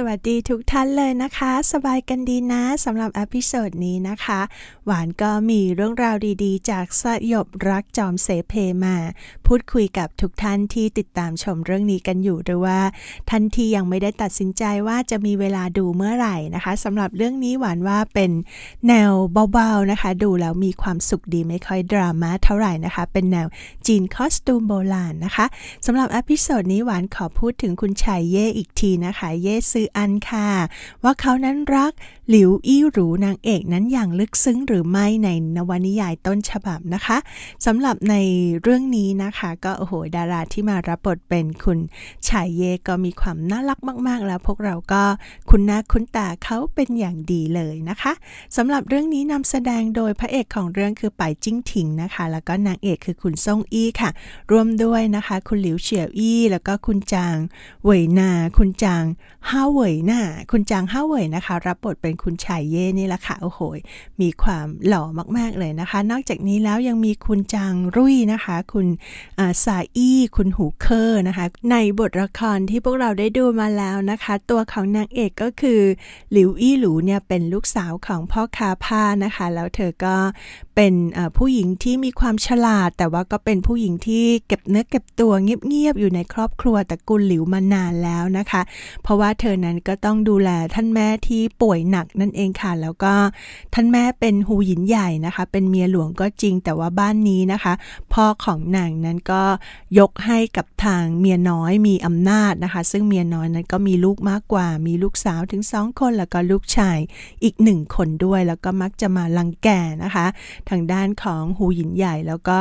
สวัสดีทุกท่านเลยนะคะ สบายกันดีนะสำหรับอพิโซดนี้นะคะ หวานก็มีเรื่องราวดีๆ จากสยบรักจอมเสเพมา พูดคุยกับทุกท่านที่ติดตามชมเรื่องนี้กันอยู่หรือว่า ท่านที่ยังไม่ได้ตัดสินใจว่าจะมีเวลาดูเมื่อไหร่นะคะสำหรับเรื่องนี้หวานว่าเป็นแนวเบาๆนะคะ ดูแล้วมีความสุขดีไม่ค่อยดราม่าเท่าไหร่นะคะเป็นแนวจีนคอสตูมโบราณนะคะสำหรับอพิโซดนี้หวานขอพูดถึงคุณชายเย่อีกทีนะคะเย่ซื้อออันค่ะว่าเขานั้นรักหลิวอี้หรูนางเอกนั้นอย่างลึกซึ้งหรือไม่ในนวนิยายต้นฉบับนะคะสำหรับในเรื่องนี้นะคะ ก็โอ้โหดาราที่มารับบทเป็นคุณชายเยก็มีความน่ารักมากๆแล้วพวกเราก็คุณหน้าคุณตาเขาเป็นอย่างดีเลยนะคะสำหรับเรื่องนี้นำแสดงโดยพระเอกของเรื่องคือป่ายจิ้งถิงนะคะแล้วก็นางเอกคือคุณซ่งอี้ค่ะรวมด้วยนะคะ คุณหลิวเฉียวอี้ แล้วก็คุณจางเวยนา คุณจางฮาววยหน้าคุณจางห้าเวยนะคะรับบทเป็นคุณชายเย่นี่แหละค่ะโอ้โหมีความหล่อมากๆเลยนะคะ นอกจากนี้แล้วยังมีคุณจางรุ่ยนะคะ คุณสาอี้ คุณหูเคอร์นะคะ ในบทละครที่พวกเราได้ดูมาแล้วนะคะ ตัวของนางเอกก็คือ หลิวอี้หลูเนี่ย เป็นลูกสาวของพ่อคาพานะคะ แล้วเธอก็เป็นผู้หญิงที่มีความฉลาด แต่ว่าก็เป็นผู้หญิงที่เก็บเนื้อเก็บตัวเงียบ ๆ อยู่ในครอบครัวตระกูลหลิวมานานแล้วนะคะ เพราะว่าเธอนั้นก็ต้องดูแลท่านแม่ที่ป่วยหนักนั่นเองค่ะ แล้วก็ท่านแม่เป็นหูหญินใหญ่นะคะ เป็นเมียหลวงก็จริงแต่ว่าบ้านนี้นะคะพ่อของนางนั้นก็ยกให้กับทางเมียน้อยมีอำนาจนะคะ ซึ่งเมียน้อยนั้นก็มีลูกมากกว่า มีลูกสาวถึงสองคนแล้วก็ลูกชายอีกหนึ่งคนด้วย แล้วก็มักจะมาลังแกนะคะทางด้านของหูหยินใหญ่ แล้วก็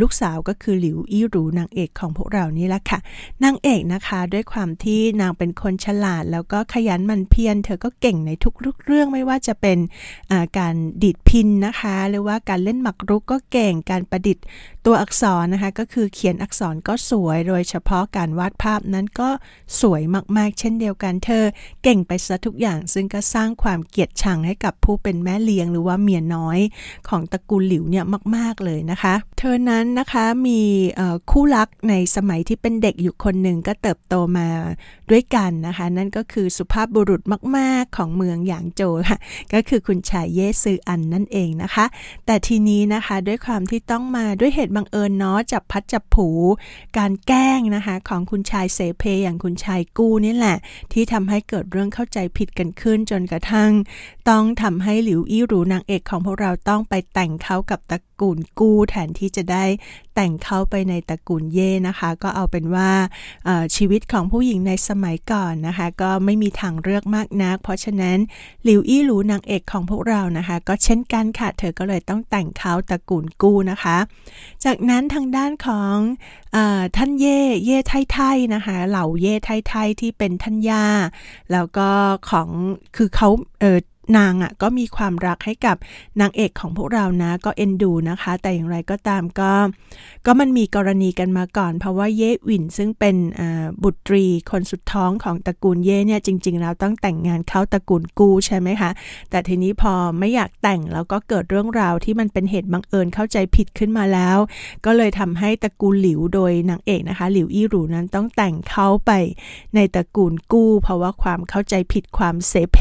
ลูกสาวก็คือหลิวอี้หรูนางเอกของพวกเรานี่แหละค่ะนางเอกนะคะด้วยความที่นางเป็นคนฉลาด แล้วก็ขยันมันเพียรเธอก็เก่งในทุกเรื่องไม่ว่าจะเป็นการดีดพินนะคะหรือว่าการเล่นหมากรุกก็เก่งการประดิษฐ์ตัวอักษรนะคะก็คือเขียนอักษรก็สวย โดยเฉพาะการวาดภาพนั้นก็สวยมากๆ เช่นเดียวกันเธอเก่งไปซะทุกอย่างซึ่งก็สร้างความเกลียดชังให้กับผู้เป็นแม่เลี้ยงหรือว่าเมียน้อยของตระกูลหลิวเนี่ยมากๆเลยนะคะเธอนั้นนะคะมีคู่รักในสมัยที่เป็นเด็กอยู่คนหนึ่งก็เติบโตมาด้วยกันนะคะนั่นก็คือสุภาพบุรุษมาก ๆของเมืองหยางโจค่ะก็คือคุณชายเยซืออันนั่นเองนะคะแต่ทีนี้นะคะด้วยความที่ต้องมาด้วยเหตุบังเอิญเนาะจับพัดจับผู การแกล้งนะคะ ของคุณชายเสเพอย่างคุณชายกู้นี่แหละ ที่ทำให้เกิดเรื่องเข้าใจผิดกันขึ้นจนกระทั่ง ต้องทำให้หลิวอี้หรูนางเอกของพวกเราต้องไปแต่งเขากับตระกูลกู้แทนที่จะได้แต่งเขาไปในตระกูลเย่นะคะ ก็เอาเป็นว่าชีวิตของผู้หญิงในสมัยก่อนนะคะ ก็ไม่มีทางเลือกมากนัก เพราะฉะนั้นหลิวอี้หลูนางเอกของพวกเรานะคะก็เช่นกันค่ะเธอก็เลยต้องแต่งเขาตระกูลกู้นะคะ จากนั้นทางด้านของท่านเย่เย่ไทไทนะคะ เหล่าเย่ไทไทที่เป็นท่านยาแล้วก็ของคือเขาเนางอ่ะก็มีความรักให้กับนางเอกของพวกเรานะก็เอ็นดูนะคะ แต่อย่างไรก็ตามก็ก็มันมีกรณีกันมาก่อน เพราะว่าเย่วินซึ่งเป็นบุตรีคนสุดท้องของตระกูลเย่เนี่ยจริงๆแล้วต้องแต่งงานเข้าตระกูลกูใช่ไหมคะแต่ทีนี้พอไม่อยากแต่งแล้วก็เกิดเรื่องราวที่มันเป็นเหตุบังเอิญเข้าใจผิดขึ้นมาแล้ว ก็เลยทำให้ตระกูลหลิวโดยนางเอกนะคะหลิวอี้หรูนั้นต้องแต่งเข้าไปในตระกูลกู้ เพราะว่าความเข้าใจผิดความเสเพ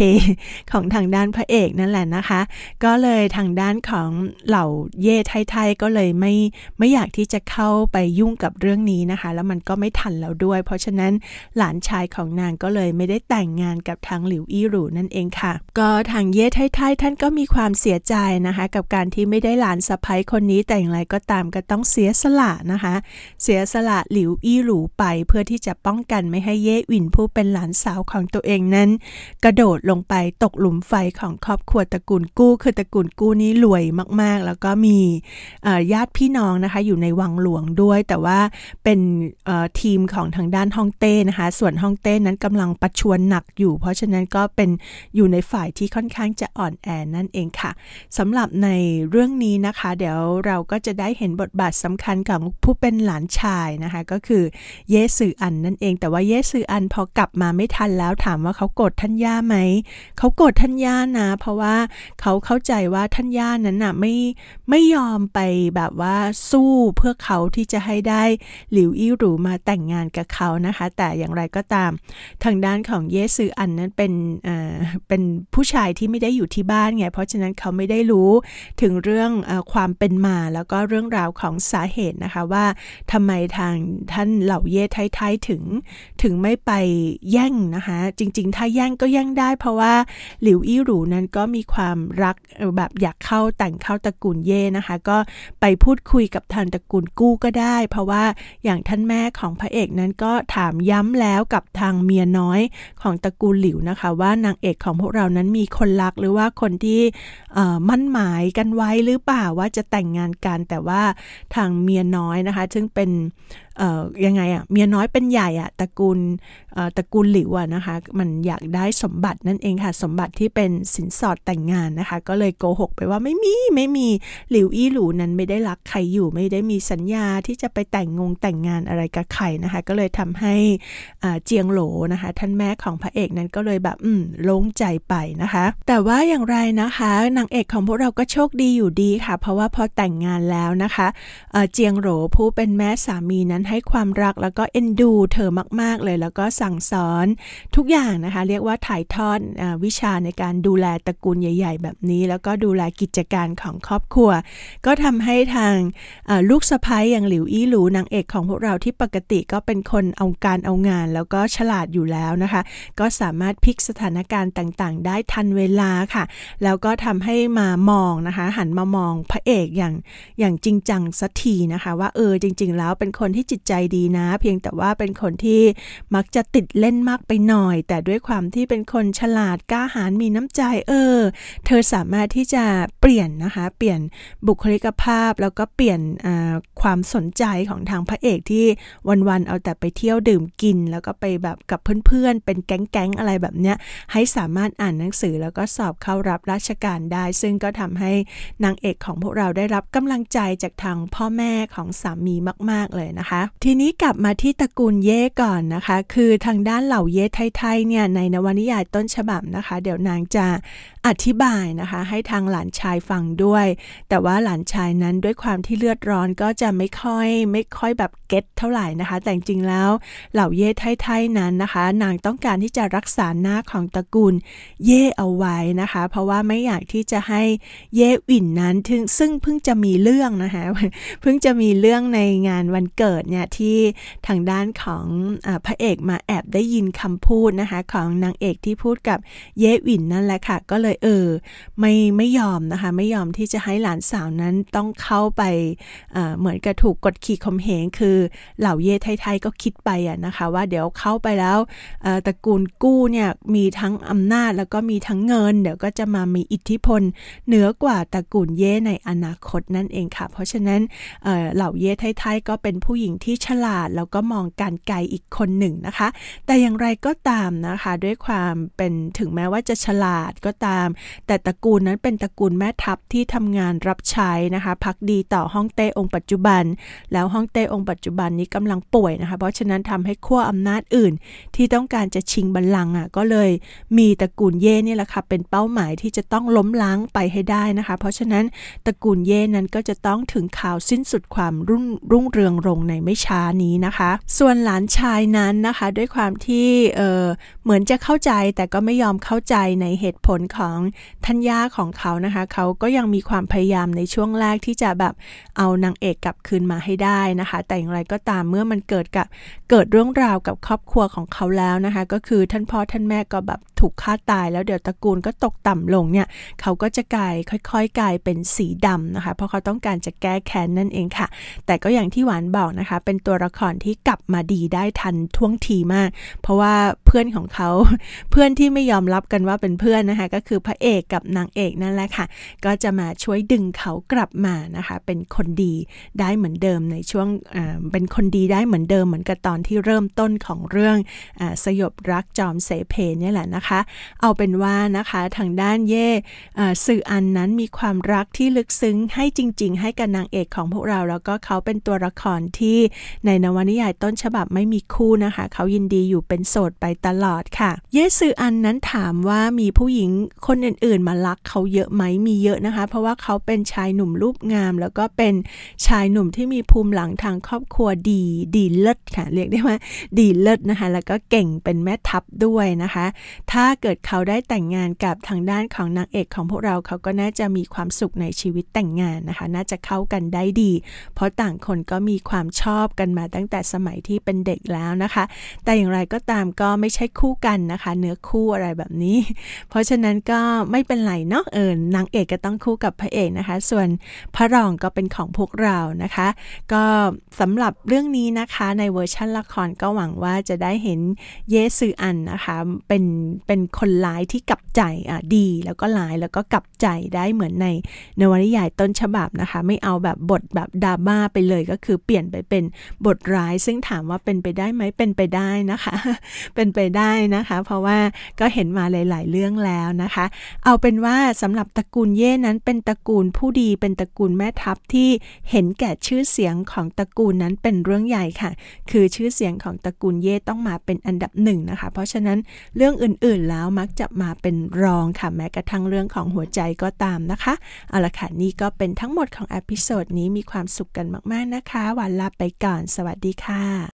ของทางด้านด้านพระเอกนั่นแหละนะคะ ก็เลยทางด้านของเหล่าเย่ไทยๆก็เลยไม่ไม่อยากที่จะเข้าไปยุ่งกับเรื่องนี้นะคะ แล้วมันก็ไม่ทันแล้วด้วย เพราะฉะนั้นหลานชายของนางก็เลยไม่ได้แต่งงานกับทางหลิวอี้หรูนั่นเองค่ะ ก็ทางเย่ไทยไท่านก็มีความเสียใจนะคะกับการที่ไม่ได้หลานสะพ้ายคนนี้แต่อย่างไรก็ตามก็ต้องเสียสละนะคะ เสียสละหลิวอี้หรูไปเพื่อที่จะป้องกันไม่ให้เย่อินผู้เป็นหลานสาวของตัวเองนั้น กระโดดลงไปตกหลุมไฟของครอบครัวตระกูลกู้ คือตระกูลกู้นี้รวยมาก ๆ แล้วก็มีญาติพี่น้องนะคะ อยู่ในวังหลวงด้วย แต่ว่าเป็นทีมของทางด้านฮ่องเต้นะคะ ส่วนฮ่องเต้นั้น กำลังประชวนหนักอยู่ เพราะฉะนั้นก็เป็นอยู่ในฝ่ายที่ค่อนข้างจะอ่อนแอนั่นเองค่ะ สำหรับในเรื่องนี้นะคะเดี๋ยวเราก็จะได้เห็นบทบาทสำคัญของผู้เป็นหลานชายนะคะก็คือเยสืออันนั่นเอง แต่ว่าเยสืออันพอกลับมาไม่ทันแล้วถามว่าเขาโกรธท่านย่าไหมเขาโกรธท่านย่าานะเพราะว่าเขาเข้าใจว่าท่านย่านั้นนะ่ะไม่ไม่ยอมไปแบบว่าสู้เพื่อเขาที่จะให้ได้หลิวอี้หรูมาแต่งงานกับเขานะคะแต่อย่างไรก็ตามทางด้านของเยซืออันนั้นเป็นเอ่อเป็นผู้ชายที่ไม่ได้อยู่ที่บ้านไงเพราะฉะนั้นเขาไม่ได้รู้ถึงเรื่องอความเป็นมาแล้วก็เรื่องราวของสาเหตุนะคะว่าทำไมทางท่านเหล่าเย่ไทยๆถึงถึงไม่ไปแย่งนะคะจริงๆถ้าแย่งก็แย่งได้ เพราะว่าหลิวอี้ที่หรูนั้นก็มีความรักแบบอยากเข้าแต่งเข้าตระกูลเย่นะคะก็ไปพูดคุยกับทางตระกูลกู้ก็ได้ เพราะว่าอย่างท่านแม่ของพระเอกนั้นก็ถามย้ำแล้วกับทางเมียน้อยของตระกูลหลิวนะคะว่านางเอกของพวกเรานั้นมีคนรักหรือว่าคนที่มั่นหมายกันไว้หรือเปล่าว่าจะแต่งงานกันแต่ว่าทางเมียน้อยนะคะซึ่งเป็นยังไงอะ่ะเมียน้อยเป็นใหญ่อะ่ะตระกูลตระกูลหลิวอะนะคะมันอยากได้สมบัตินั่นเองค่ะสมบัติที่เป็น็นสินสอดแต่งงานนะคะก็เลยโกหกไปว่าไม่มีไม่มีหลิวอี้หลูนั้นไม่ได้รักใคร อยู่ไม่ได้มีสัญญาที่จะไปแต่งงงแต่งงานอะไรกับใครนะคะก็เลยทำให้เจียงโหลนะคะท่านแม่ของพระเอกนั้นก็เลยแบบอืมโล่งใจไปนะคะ แต่ว่าอย่างไรนะคะนางเอกของพวกเราก็โชคดีอยู่ดี ค่ะเพราะว่าพอแต่งงานแล้วนะคะเเจียงโหลผู้เป็นแม่สามีนั้นให้ความรักแล้วก็เอ็นดูเธอมากๆเลยแล้วก็สั่งสอนทุกอย่างนะคะเรียกว่าถ่ายทอดอวิชาในการดูแลตระกูลใหญ่ ๆ แบบนี้ แล้วก็ดูแลกิจการของครอบครัว ก็ทำให้ทางลูกสะพ้ายอย่างหลิวอี้หลูนางเอกของพวกเราที่ปกติก็เป็นคน เอาการเอางาน แล้วก็ฉลาดอยู่แล้วนะคะ ก็สามารถพลิกสถานการณ์ต่าง ๆ ได้ทันเวลาค่ะ แล้วก็ทำให้มามองนะคะ หันมามองพระเอกอย่างอย่างจริง จังสักทีนะคะ ว่าเออจริง ๆ แล้วเป็นคนที่จิตใจดีนะ เพียงแต่ว่าเป็นคนที่มักจะติดเล่นมากไปหน่อย แต่ด้วยความที่เป็นคนฉลาดกล้าหาญมีน้ำใจเออเธอสามารถที่จะเปลี่ยนนะคะเปลี่ยนบุคลิกภาพ แล้วก็เปลี่ยนความสนใจของทางพระเอกที่วันๆเอาแต่ไปเที่ยวดื่มกิน แล้วก็ไปแบบกับเพื่อนๆ เป็นแก๊งๆอะไรแบบเนี้ยให้สามารถอ่านหนังสือแล้วก็สอบเข้ารับราชการได้ ซึ่งก็ทำให้นางเอกของพวกเราได้รับกำลังใจจากทางพ่อแม่ของสามีมากๆเลยนะคะทีนี้กลับมาที่ตระกูลเย่ก่อนนะคะ คือทางด้านเหล่าเย่ไทยๆเนี่ยในนวนิยายต้นฉบับนะคะ เดี๋ยวนางจะะอธิบายนะคะ ให้ทางหลานชายฟังด้วย แต่ว่าหลานชายนั้นด้วยความที่เลือดร้อนก็จะไม่ค่อยไม่ค่อยแบบเก็ตเท่าไหร่นะคะ แต่จริงแล้ว เหล่าเย่ไทยๆนั้นนะคะ นางต้องการที่จะรักษาหน้าของตระกูล เย่เอาไว้นะคะ เพราะว่าไม่อยากที่จะให้เย่อินนั้นถึงซึ่งเพิ่งจะมีเรื่องนะคะเพิ่งจะมีเรื่องในงานวันเกิดเนี่ย ที่ทางด้านของอพระเอกมาแอบได้ยินคำพูดนะคะของนางเอกที่พูดกับเย่อินนั่นแหละค่ะก็เลยเออไม่ไม่ยอมนะคะไม่ยอมที่จะให้หลานสาวนั้นต้องเข้าไปเเหมือนกับถูกกดขี่ข่มเหง คือเหล่าเย่ไทยๆ ก็คิดไปอะนะคะว่าเดี๋ยวเข้าไปแล้วตระกูลกู้เนี่ยมีทั้งอำนาจแล้วก็มีทั้งเงิน เดี๋ยวก็จะมามีอิทธิพลเหนือกว่าตระกูลเย่ในอนาคตนั่นเองค่ะ เพราะฉะนั้นเเหล่าเย่ไทยๆ ก็เป็นผู้หญิงที่ฉลาด แล้วก็มองการไกลอีกคนหนึ่งนะคะแต่อย่างไรก็ตามนะคะด้วยความเป็นถึงแม้ว่าจะฉลาดาสก็ตามแต่ตระกูลนั้นเป็นตระกูลแม่ทัพที่ทำงานรับใช้นะคะพักดีต่อฮ่องเต้องค์ปัจจุบัน แล้วฮ่องเต้องค์ปัจจุบันนี้กำลังป่วยนะคะ เพราะฉะนั้นทำให้ขั้วอำนาจอื่นที่ต้องการจะชิงบัลลังก์อ่ะก็เลยมีตระกูลเย่เนี่แหละค่ะเป็นเป้าหมายที่จะต้องล้มล้างไปให้ได้นะคะ เพราะฉะนั้นตระกูลเย่นั้นก็จะต้องถึงข่าวสิ้นสุดความรุ่งรุ่งเรืองลงในไม่ช้านี้นะคะ ส่วนหลานชายนั้นนะคะด้วยความที่เเหมือนจะเข้าใจ แต่ก็ไม่ยอมเข้าใจในเหตุผลของทัญญาของเขานะคะเขาก็ยังมีความพยายามในช่วงแรกที่จะแบบเอานางเอกกลับคืนมาให้ได้นะคะแต่อย่างไรก็ตามเมื่อมันเกิดกับเกิดเรื่องราวกับครอบครัวของเขาแล้วนะคะก็คือท่านพ่อท่านแม่ก็แบบถูกฆ่าตายแล้วเดี๋ยวตระกูลก็ตกต่ำลงเนี่ยเขาก็จะกลายค่อยๆกลายเป็นสีดำนะคะเพราะเขาต้องการจะแก้แค้นนั่นเองค่ะแต่ก็อย่างที่หวานบอกนะคะเป็นตัวละครที่กลับมาดีได้ทันท่วงทีมาก เพราะว่าเพื่อนของเขาเพื่อนที่ไม่ยอมรับกันว่าเป็นเพื่อนนะคะก็คือพระเอกกับนางเอกนั่นแหละค่ะก็จะมาช่วยดึงเขากลับมานะคะเป็นคนดีได้เหมือนเดิมในช่วงเป็นคนดีได้เหมือนเดิมเหมือนกับตอนที่เริ่มต้นของเรื่องอสยบรักจอมเสเพนี่แหละนะคะคะเอาเป็นว่านะคะทางด้านเย่สื่ออันนั้นมีความรักที่ลึกซึ้งให้จริงๆ ให้กับนางเอกของพวกเรา แล้วก็เขาเป็นตัวละครที่ในนวนิยายต้นฉบับไม่มีคู่นะคะ เขายินดีอยู่เป็นโสดไปตลอดค่ะ เย่สื่ออันนั้นถามว่ามีผู้หญิงคนอื่นๆมารักเขาเยอะไหมมีเยอะนะคะ เพราะว่าเขาเป็นชายหนุ่มรูปงาม แล้วก็เป็นชายหนุ่มที่มีภูมิหลังทางครอบครัวดีดีเลิศค่ะเรียกได้ว่าดีเลิศนะคะแล้วก็เก่งเป็นแม่ทัพด้วยนะคะทถ้าเกิดเขาได้แต่งงานกับทางด้านของนางเอกของพวกเราเขาก็น่าจะมีความสุขในชีวิตแต่งงานนะคะ น่าจะเข้ากันได้ดี เพราะต่างคนก็มีความชอบกันมาตั้งแต่สมัยที่เป็นเด็กแล้วนะคะ แต่อย่างไรก็ตามก็ไม่ใช่คู่กันนะคะ เนื้อคู่อะไรแบบนี้ เพราะฉะนั้นก็ไม่เป็นไรเนาะเออนางเอกก็ต้องคู่กับพระเอกนะคะ ส่วนพระรองก็เป็นของพวกเรานะคะ ก็สำหรับเรื่องนี้นะคะ ในเวอร์ชั่นละครก็หวังว่าจะได้เห็นเยซูอันนะคะเป็นเป็นคนร้ายที่กลับใจอ่ะดี แล้วก็ร้ายแล้วก็กลับใจได้เหมือนในนวนิยายต้นฉบับนะคะ ไม่เอาแบบบทแบบดราม่าไปเลยก็คือเปลี่ยนไปเป็นบทร้าย ซึ่งถามว่าเป็นไปได้ไหมเป็นไปได้นะคะ เป็นไปได้นะคะ เพราะว่าก็เห็นมาหลาย ๆ เรื่องแล้วนะคะ เอาเป็นว่าสำหรับตระกูลเย่นั้นเป็นตระกูลผู้ดี เป็นตระกูลแม่ทัพที่เห็นแก่ชื่อเสียงของตระกูลนั้นเป็นเรื่องใหญ่ค่ะ คือชื่อเสียงของตระกูลเย่ต้องมาเป็นอันดับหนึ่งนะคะ เพราะฉะนั้นเรื่องอื่นื่นแล้วมักจะมาเป็นรองค่ะ แม้กระทั่งเรื่องของหัวใจก็ตามนะคะ เอาละค่ะ นี่ก็เป็นทั้งหมดของอพิโซดนี้มีความสุขกันมากๆนะคะวันลาไปก่อนสวัสดีค่ะ